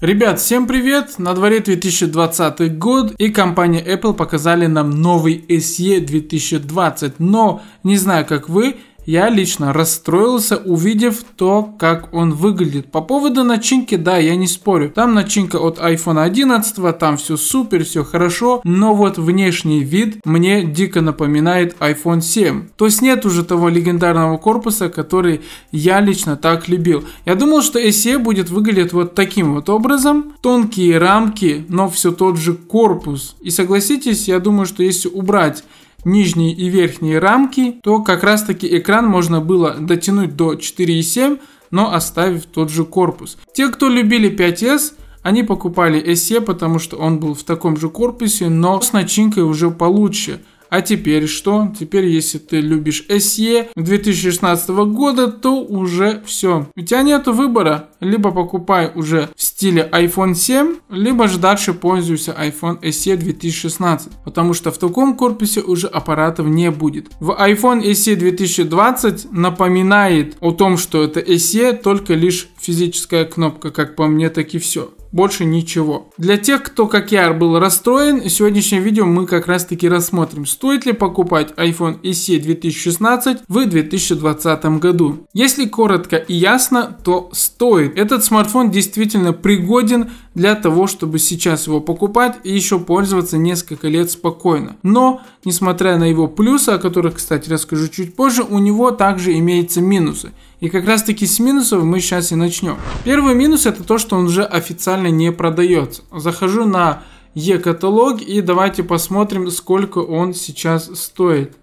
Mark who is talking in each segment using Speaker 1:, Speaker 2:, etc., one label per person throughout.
Speaker 1: Ребят, всем привет! На дворе 2020 год и компания Apple показали нам новый SE 2020, но не знаю как вы, я лично расстроился, увидев то, как он выглядит. По поводу начинки, да, я не спорю. Там начинка от iPhone 11, там все супер, все хорошо. Но вот внешний вид мне дико напоминает iPhone 7. То есть нет уже того легендарного корпуса, который я лично так любил. Я думал, что SE будет выглядеть вот таким вот образом. Тонкие рамки, но все тот же корпус. И согласитесь, я думаю, что если убрать нижние и верхние рамки, то как раз таки экран можно было дотянуть до 4.7, но оставив тот же корпус. Те, кто любили 5S, они покупали SE, потому что он был в таком же корпусе, но с начинкой уже получше. А теперь что? Теперь, если ты любишь SE 2016 года, то уже все. У тебя нет выбора. Либо покупай уже в стиле iPhone 7, либо же дальше пользуйся iPhone SE 2016. Потому что в таком корпусе уже аппаратов не будет. В iPhone SE 2020 напоминает о том, что это SE, только лишь физическая кнопка, как по мне, так и все больше ничего. Для тех, кто, как я, был расстроен, в сегодняшнем видео мы как раз таки рассмотрим, стоит ли покупать iPhone SE 2016 в 2020 году. Если коротко и ясно, то стоит. Этот смартфон действительно пригоден для того, чтобы сейчас его покупать и еще пользоваться несколько лет спокойно. Но, несмотря на его плюсы, о которых, кстати, расскажу чуть позже, у него также имеются минусы. И как раз таки с минусов мы сейчас и начнем. Первый минус это то, что он уже официально официально не продается. Захожу на e-каталог и давайте посмотрим, сколько он сейчас стоит.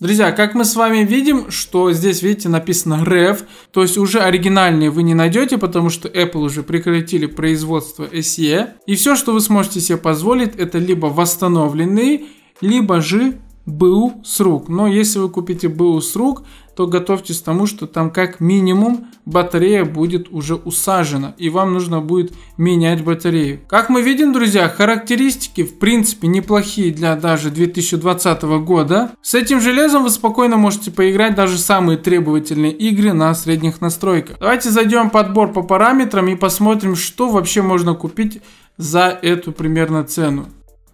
Speaker 1: Друзья, как мы с вами видим, что здесь, видите, написано REV, то есть уже оригинальные вы не найдете, потому что Apple уже прекратили производство SE. И все, что вы сможете себе позволить, это либо восстановленные, либо же БУ с рук. Но если вы купите БУ с рук, то готовьтесь к тому, что там как минимум батарея будет уже усажена, и вам нужно будет менять батарею. Как мы видим, друзья, характеристики в принципе неплохие для даже 2020 года. С этим железом вы спокойно можете поиграть даже самые требовательные игры на средних настройках. Давайте зайдем в подбор по параметрам и посмотрим, что вообще можно купить за эту примерно цену.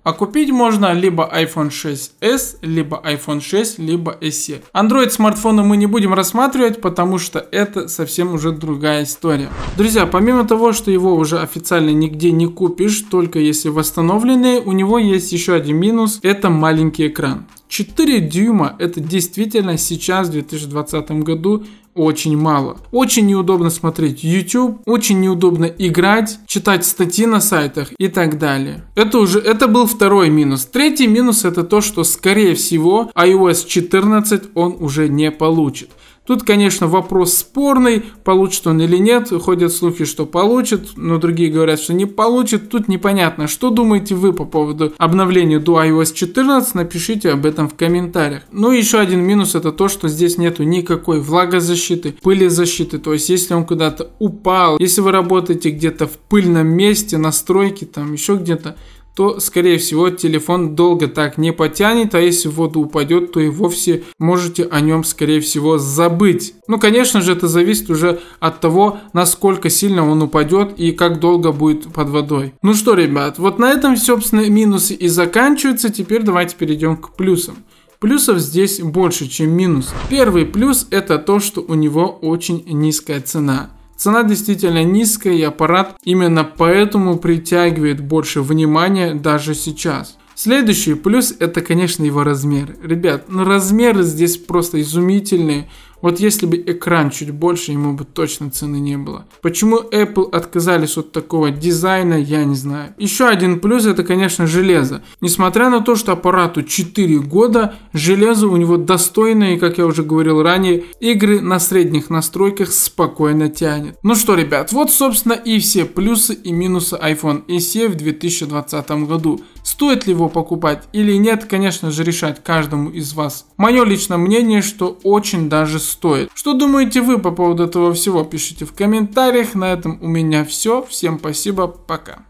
Speaker 1: А купить можно либо iPhone 6s, либо iPhone 6, либо SE. Android смартфоны мы не будем рассматривать, потому что это совсем уже другая история. Друзья, помимо того, что его уже официально нигде не купишь, только если восстановленный, у него есть еще один минус, это маленький экран. 4 дюйма это действительно сейчас в 2020 году очень мало. Очень неудобно смотреть YouTube, очень неудобно играть, читать статьи на сайтах и так далее. Это уже, это был второй минус. Третий минус это то, что скорее всего iOS 14 он уже не получит. Тут, конечно, вопрос спорный, получит он или нет. Ходят слухи, что получит, но другие говорят, что не получит. Тут непонятно, что думаете вы по поводу обновления до iOS 14, напишите об этом в комментариях. Ну и еще один минус это то, что здесь нету никакой влагозащиты, пылезащиты. То есть, если он куда-то упал, если вы работаете где-то в пыльном месте, на стройке, там еще где-то, то, скорее всего, телефон долго так не потянет, а если в воду упадет, то и вовсе можете о нем, скорее всего, забыть. Ну, конечно же, это зависит уже от того, насколько сильно он упадет и как долго будет под водой. Ну что, ребят, вот на этом, собственно, минусы и заканчиваются. Теперь давайте перейдем к плюсам. Плюсов здесь больше, чем минусов. Первый плюс это то, что у него очень низкая цена. Цена действительно низкая, и аппарат именно поэтому притягивает больше внимания даже сейчас. Следующий плюс это, конечно, его размер. Ребят, ну размеры здесь просто изумительные. Вот если бы экран чуть больше, ему бы точно цены не было. Почему Apple отказались от такого дизайна, я не знаю. Еще один плюс это, конечно, железо. Несмотря на то, что аппарату 4 года, железо у него достойное, и, как я уже говорил ранее, игры на средних настройках спокойно тянет. Ну что, ребят, вот собственно и все плюсы и минусы iPhone SE в 2020 году. Стоит ли его покупать или нет, конечно же, решать каждому из вас. Мое личное мнение, что очень даже стоит. Что думаете вы по поводу этого всего, пишите в комментариях. На этом у меня все. Всем спасибо, пока.